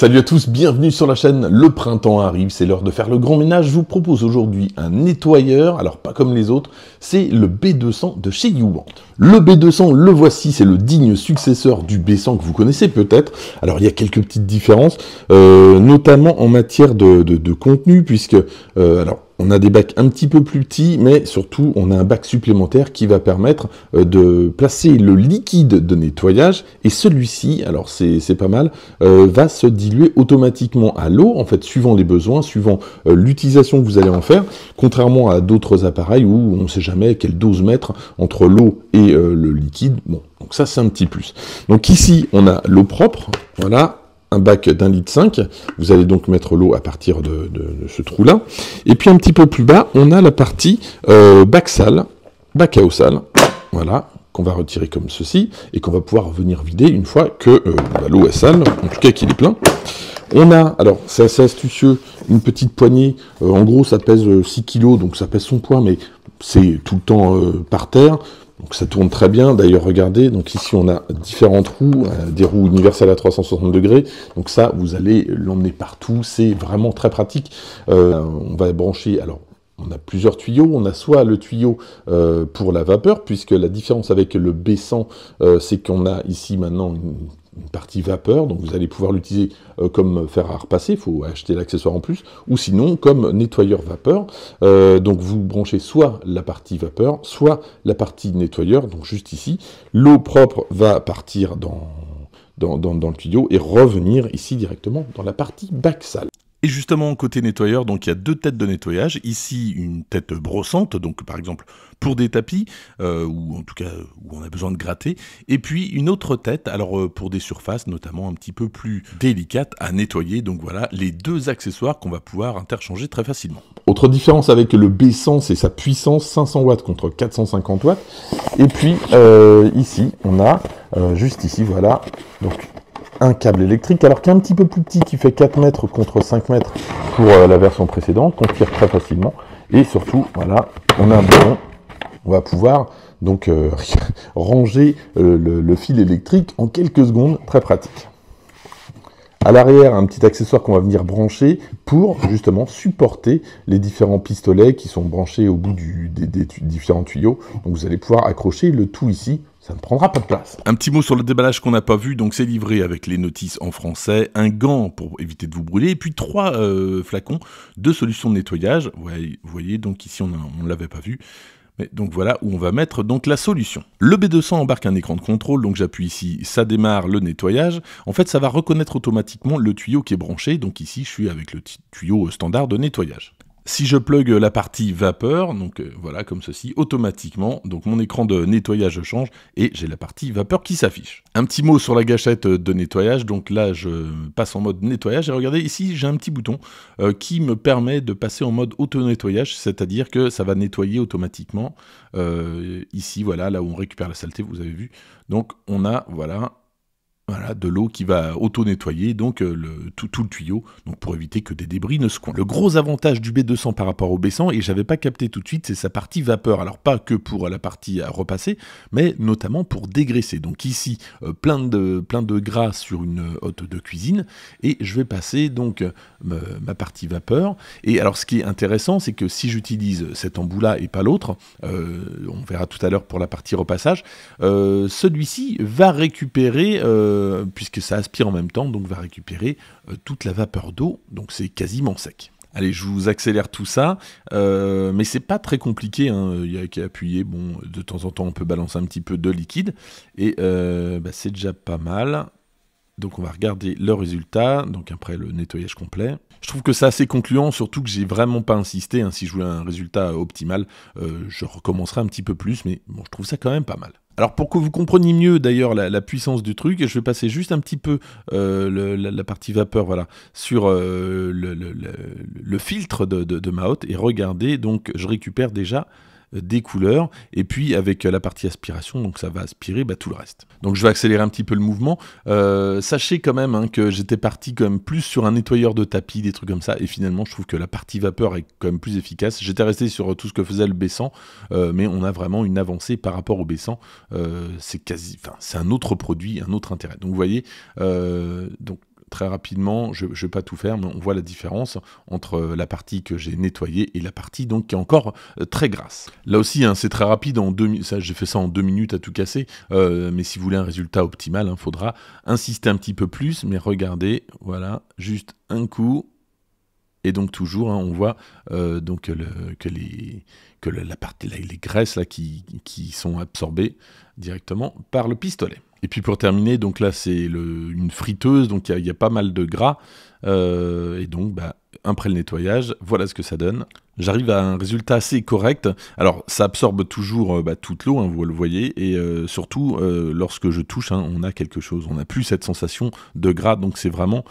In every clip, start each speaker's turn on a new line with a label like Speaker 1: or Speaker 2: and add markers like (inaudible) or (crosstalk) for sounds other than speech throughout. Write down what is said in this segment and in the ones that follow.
Speaker 1: Salut à tous, bienvenue sur la chaîne. Le printemps arrive, c'est l'heure de faire le grand ménage. Je vous propose aujourd'hui un nettoyeur, alors pas comme les autres, c'est le B200 de chez Yuan. Le B200, le voici, c'est le digne successeur du B100 que vous connaissez peut-être. Alors il y a quelques petites différences, euh, notamment en matière de, contenu, puisque euh, alors on a des bacs un petit peu plus petits, mais surtout on a un bac supplémentaire qui va permettre euh, de placer le liquide de nettoyage et celui-ci, alors c'est pas mal, euh, va se diluer automatiquement à l'eau, en fait suivant les besoins, suivant euh, l'utilisation que vous allez en faire, contrairement à d'autres appareils où on ne sait jamais quelle dose mettre entre l'eau et le liquide. Bon, donc ça c'est un petit plus. Donc ici on a l'eau propre, voilà, un bac d'un litre 5. Vous allez donc mettre l'eau à partir de, ce trou-là. Et puis un petit peu plus bas, on a la partie euh, bac sale, bac à eau sale. Voilà, qu'on va retirer comme ceci et qu'on va pouvoir venir vider une fois que euh, bah, l'eau est sale, en tout cas qu'il est plein. On a, alors c'est assez astucieux, une petite poignée, euh, en gros ça pèse 6 kg, donc ça pèse son poids, mais c'est tout le temps par terre. Donc ça tourne très bien. D'ailleurs, regardez, donc ici on a différentes roues, euh, des roues universelles à 360 degrés. Donc ça, vous allez l'emmener partout. C'est vraiment très pratique. Euh, on va brancher. Alors on a plusieurs tuyaux. On a soit le tuyau euh, pour la vapeur, puisque la différence avec le B100, c'est qu'on a ici maintenant une une partie vapeur, donc vous allez pouvoir l'utiliser euh, comme fer à repasser, il faut acheter l'accessoire en plus, ou sinon comme nettoyeur vapeur. Euh, donc vous branchez soit la partie vapeur, soit la partie nettoyeur, donc juste ici. L'eau propre va partir dans dans, dans, dans, le tuyau et revenir ici directement dans la partie sale. Et justement, côté nettoyeur, donc il y a deux têtes de nettoyage. Ici, une tête brossante, donc par exemple pour des tapis, euh, ou en tout cas où on a besoin de gratter. Et puis une autre tête, alors euh, pour des surfaces notamment un petit peu plus délicates à nettoyer. Donc voilà, les deux accessoires qu'on va pouvoir interchanger très facilement. Autre différence avec le B100, c'est sa puissance 500 watts contre 450 watts. Et puis euh, ici, on a juste ici, voilà, donc un câble électrique, alors qu'un petit peu plus petit qui fait 4 mètres contre 5 mètres pour euh, la version précédente, qu'on tire très facilement. Et surtout, voilà, on a un bon. on va pouvoir donc euh, (laughs) ranger euh, le fil électrique en quelques secondes, très pratique. À l'arrière, un petit accessoire qu'on va venir brancher pour justement supporter les différents pistolets qui sont branchés au bout des, différents tuyaux. Donc vous allez pouvoir accrocher le tout ici ça ne prendra pas de place. Un petit mot sur le déballage qu'on n'a pas vu, donc c'est livré avec les notices en français, un gant pour éviter de vous brûler, et puis trois euh, flacons de solution de nettoyage. vous voyez, donc ici on ne l'avait pas vu. Mais donc voilà où on va mettre donc la solution. Le B200 embarque un écran de contrôle, donc j'appuie ici, ça démarre le nettoyage. En fait, ça va reconnaître automatiquement le tuyau qui est branché, donc ici je suis avec le tuyau standard de nettoyage. Si je plug la partie vapeur, donc euh, voilà comme ceci, automatiquement, donc mon écran de nettoyage change et j'ai la partie vapeur qui s'affiche. Un petit mot sur la gâchette de nettoyage, donc là je passe en mode nettoyage et regardez ici j'ai un petit bouton euh, qui me permet de passer en mode auto-nettoyage, c'est-à-dire que ça va nettoyer automatiquement. Euh, ici voilà, là où on récupère la saleté, vous avez vu. Donc on a voilà voilà, de l'eau qui va auto-nettoyer donc euh, le, tout, le tuyau, donc pour éviter que des débris ne se coincent. Le gros avantage du B200 par rapport au B100, et j'avais pas capté tout de suite, c'est sa partie vapeur. Alors pas que pour la partie à repasser, mais notamment pour dégraisser. Donc ici, euh, plein, de, plein de gras sur une hotte de cuisine, et je vais passer donc euh, ma partie vapeur. Et alors ce qui est intéressant, c'est que si j'utilise cet embout-là et pas l'autre, on verra tout à l'heure pour la partie repassage, celui-ci va récupérer euh, puisque ça aspire en même temps, donc va récupérer euh, toute la vapeur d'eau, donc c'est quasiment sec. Allez, je vous accélère tout ça, euh, mais c'est pas très compliqué. Hein. Il y a qu'à appuyer. Bon, de temps en temps, on peut balancer un petit peu de liquide et bah, c'est déjà pas mal. Donc on va regarder le résultat, donc après le nettoyage complet. Je trouve que c'est assez concluant, surtout que j'ai vraiment pas insisté. Hein. si je voulais un résultat optimal, je recommencerai un petit peu plus, mais bon, je trouve ça quand même pas mal. Alors pour que vous compreniez mieux d'ailleurs la, puissance du truc, je vais passer juste un petit peu euh, la, partie vapeur voilà, sur euh, le, filtre de, ma hotte et regardez, donc je récupère déjà des couleurs, et puis avec euh, la partie aspiration, donc ça va aspirer bah, tout le reste. Donc je vais accélérer un petit peu le mouvement. Euh, sachez quand même hein, que j'étais parti quand même plus sur un nettoyeur de tapis, des trucs comme ça, et finalement je trouve que la partie vapeur est quand même plus efficace. J'étais resté sur tout ce que faisait le baissant, euh, mais on a vraiment une avancée par rapport au baissant. c'est quasi, enfin c'est un autre produit, un autre intérêt. Donc vous voyez, donc très rapidement, je ne vais pas tout faire, mais on voit la différence entre euh, la partie que j'ai nettoyée et la partie donc qui est encore euh, très grasse. Là aussi, hein, c'est très rapide, j'ai fait ça en deux minutes à tout casser, euh, mais si vous voulez un résultat optimal, il hein, faudra insister un petit peu plus, mais regardez, voilà, juste un coup, et donc toujours, hein, on voit donc que, les la partie les graisses là qui sont absorbées directement par le pistolet. Et puis pour terminer, donc là c'est une friteuse, donc il y, a pas mal de gras. Euh, et donc, après bah, le nettoyage, voilà ce que ça donne. J'arrive à un résultat assez correct. Alors, ça absorbe toujours euh, bah, toute l'eau, hein, vous le voyez, et euh, surtout lorsque je touche, hein, on a quelque chose, on n'a plus cette sensation de gras, donc c'est vraiment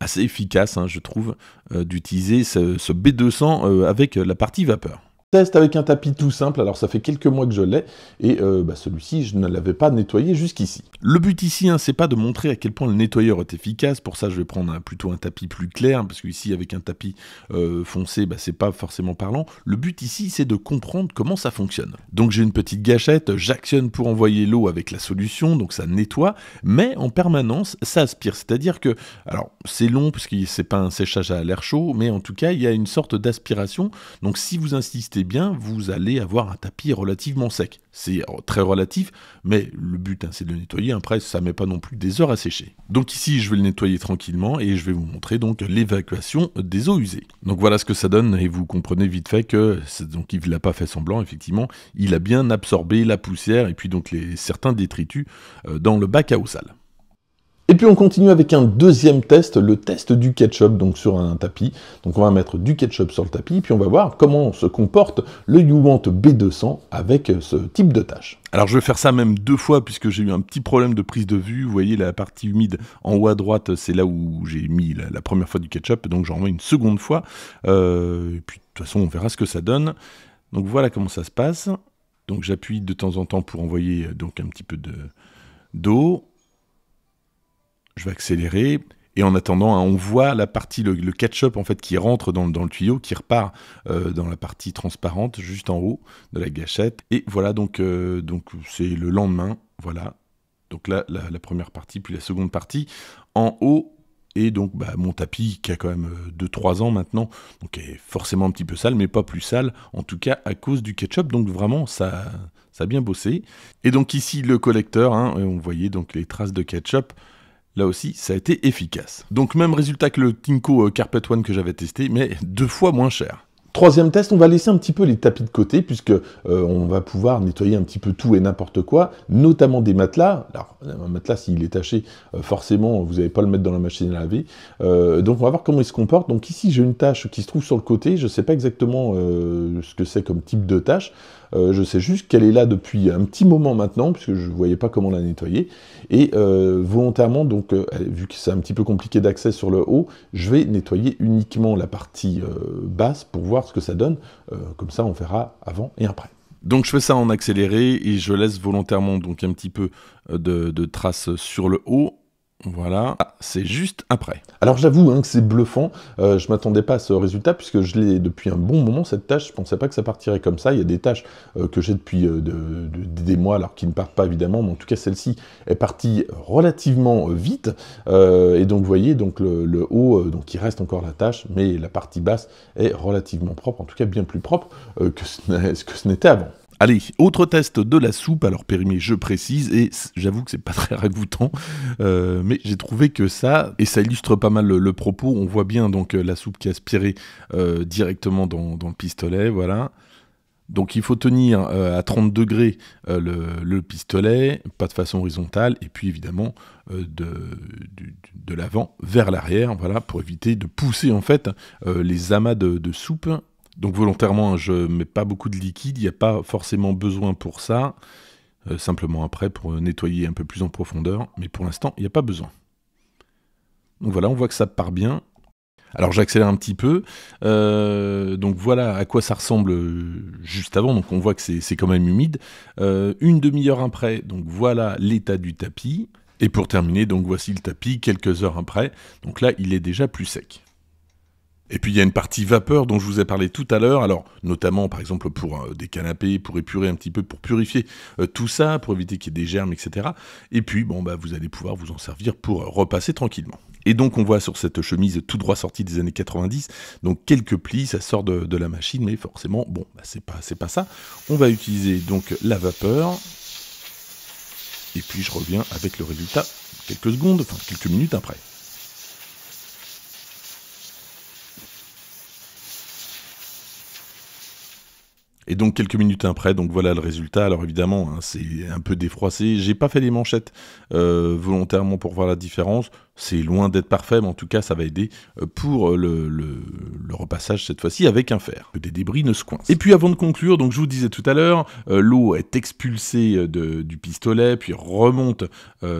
Speaker 1: assez efficace, hein, je trouve, d'utiliser ce, B200 avec la partie vapeur test avec un tapis tout simple, alors ça fait quelques mois que je l'ai, et euh, bah, celui-ci, je ne l'avais pas nettoyé jusqu'ici. Le but ici, hein, c'est pas de montrer à quel point le nettoyeur est efficace, pour ça je vais prendre plutôt un tapis plus clair, parce qu'ici avec un tapis euh, foncé, bah, c'est pas forcément parlant. Le but ici, c'est de comprendre comment ça fonctionne. Donc j'ai une petite gâchette, j'actionne pour envoyer l'eau avec la solution, donc ça nettoie, mais en permanence, ça aspire, c'est-à-dire que, alors c'est long, puisque c'est pas un séchage à l'air chaud, mais en tout cas, il y a une sorte d'aspiration, donc si vous insistez eh bien, vous allez avoir un tapis relativement sec. C'est euh, très relatif, mais le but hein, c'est de le nettoyer, après ça met pas non plus des heures à sécher. Donc ici je vais le nettoyer tranquillement et je vais vous montrer donc l'évacuation des eaux usées. Donc voilà ce que ça donne et vous comprenez vite fait que donc il l'a pas fait semblant effectivement, il a bien absorbé la poussière et puis donc les, certains détritus euh, dans le bac à eau sale. Et puis on continue avec un deuxième test, le test du ketchup, donc sur un tapis. Donc on va mettre du ketchup sur le tapis, puis on va voir comment se comporte le YouWant B200 avec ce type de tâche. Alors je vais faire ça même deux fois puisque j'ai eu un petit problème de prise de vue. Vous voyez la partie humide en haut à droite, c'est là où j'ai mis la, première fois du ketchup, donc j'en remets une seconde fois. Euh, et puis de toute façon on verra ce que ça donne. Donc voilà comment ça se passe. Donc j'appuie de temps en temps pour envoyer euh, donc un petit peu d'eau je vais accélérer. Et en attendant, hein, on voit la partie, le, ketchup en fait qui rentre dans, le tuyau, qui repart euh, dans la partie transparente juste en haut de la gâchette. Et voilà, donc euh, donc c'est le lendemain, voilà. Donc là, la, première partie, puis la seconde partie en haut. Et donc bah, mon tapis qui a quand même 2-3 euh, ans maintenant, donc est forcément un petit peu sale, mais pas plus sale, en tout cas à cause du ketchup. Donc vraiment, ça, ça a bien bossé. Et donc ici le collecteur, hein, on voyait donc les traces de ketchup. Là aussi, ça a été efficace. Donc même résultat que le Tinko euh, Carpet One que j'avais testé, mais deux fois moins cher. Troisième test, on va laisser un petit peu les tapis de côté puisque euh, on va pouvoir nettoyer un petit peu tout et n'importe quoi, notamment des matelas. Alors un matelas, s'il est taché, euh, forcément, vous n'allez pas le mettre dans la machine à laver. donc on va voir comment il se comporte. Donc ici, j'ai une tâche qui se trouve sur le côté. Je ne sais pas exactement ce que c'est comme type de tâche. Euh, je sais juste qu'elle est là depuis un petit moment maintenant, puisque je ne voyais pas comment la nettoyer. Et euh, volontairement, donc, euh, vu que c'est un petit peu compliqué d'accès sur le haut, je vais nettoyer uniquement la partie basse pour voir ce que ça donne. comme ça, on verra avant et après. Donc je fais ça en accéléré et je laisse volontairement donc un petit peu de, de traces sur le haut voilà, ah, c'est juste après. Alors j'avoue hein, que c'est bluffant, euh, je m'attendais pas à ce résultat puisque je l'ai depuis un bon moment cette tâche, je ne pensais pas que ça partirait comme ça, il y a des tâches euh, que j'ai depuis euh, des mois alors qui ne partent pas évidemment, mais en tout cas celle-ci est partie relativement euh, vite, et donc vous voyez donc le, le, haut, donc il reste encore la tâche, mais la partie basse est relativement propre, en tout cas bien plus propre que ce, que ce n'était avant. Allez, autre test de la soupe, alors périmé je précise, et j'avoue que c'est pas (laughs) très ragoûtant, euh, mais j'ai trouvé que ça, et ça illustre pas mal le, propos, on voit bien donc euh, la soupe qui est aspirée euh, directement dans, le pistolet, voilà. Donc il faut tenir à 30 degrés le, pistolet, pas de façon horizontale, et puis évidemment de, l'avant vers l'arrière, voilà, pour éviter de pousser en fait les amas de soupe donc volontairement, hein, je ne mets pas beaucoup de liquide, il n'y a pas forcément besoin pour ça, euh, simplement après pour euh, nettoyer un peu plus en profondeur, mais pour l'instant, il n'y a pas besoin. Donc voilà, on voit que ça part bien. Alors j'accélère un petit peu. Euh, donc voilà à quoi ça ressemble juste avant. Donc on voit que c'est quand même humide. une demi-heure après, donc voilà l'état du tapis. Et pour terminer, donc voici le tapis quelques heures après. Donc là, il est déjà plus sec. Et puis il y a une partie vapeur dont je vous ai parlé tout à l'heure, alors notamment par exemple pour euh, des canapés, pour épurer un petit peu, pour purifier euh, tout ça, pour éviter qu'il y ait des germes, etc. Et puis bon bah vous allez pouvoir vous en servir pour euh, repasser tranquillement. Et donc on voit sur cette chemise tout droit sortie des années 90, donc quelques plis, ça sort de, la machine, mais forcément bon bah, c'est pas c'est pas ça. On va utiliser donc la vapeur. Et puis je reviens avec le résultat quelques secondes, enfin quelques minutes après. Et donc quelques minutes après, donc voilà le résultat. Alors évidemment, hein, c'est un peu défroissé. J'ai pas fait les manchettes euh, volontairement pour voir la différence. C'est loin d'être parfait, mais en tout cas, ça va aider euh, pour euh, le, repassage cette fois-ci avec un fer, que des débris ne se coincent. Et puis avant de conclure, donc je vous disais tout à l'heure, euh, l'eau est expulsée du pistolet, puis remonte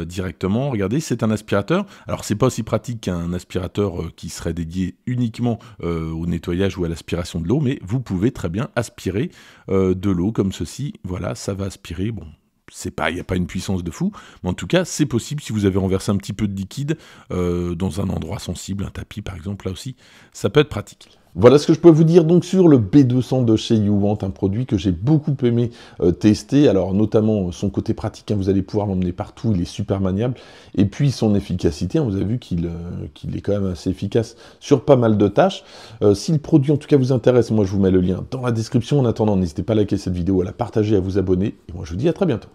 Speaker 1: directement. Regardez, c'est un aspirateur. Alors c'est pas aussi pratique qu'un aspirateur qui serait dédié uniquement au nettoyage ou à l'aspiration de l'eau, mais vous pouvez très bien aspirer de l'eau comme ceci. Voilà, ça va aspirer. Bon, c'est pas, il n'y a pas une puissance de fou, mais en tout cas, c'est possible si vous avez renversé un petit peu de liquide euh, dans un endroit sensible, un tapis par exemple, là aussi, ça peut être pratique. Voilà ce que je peux vous dire donc sur le B200 de chez YouWant, un produit que j'ai beaucoup aimé euh, tester. Alors notamment euh, son côté pratique, hein, vous allez pouvoir l'emmener partout, il est super maniable. Et puis son efficacité, on hein, vous avez vu euh, qu'il est quand même assez efficace sur pas mal de tâches. si le produit en tout cas vous intéresse, moi je vous mets le lien dans la description. En attendant, n'hésitez pas à liker cette vidéo, à la partager, à vous abonner. Et moi je vous dis à très bientôt.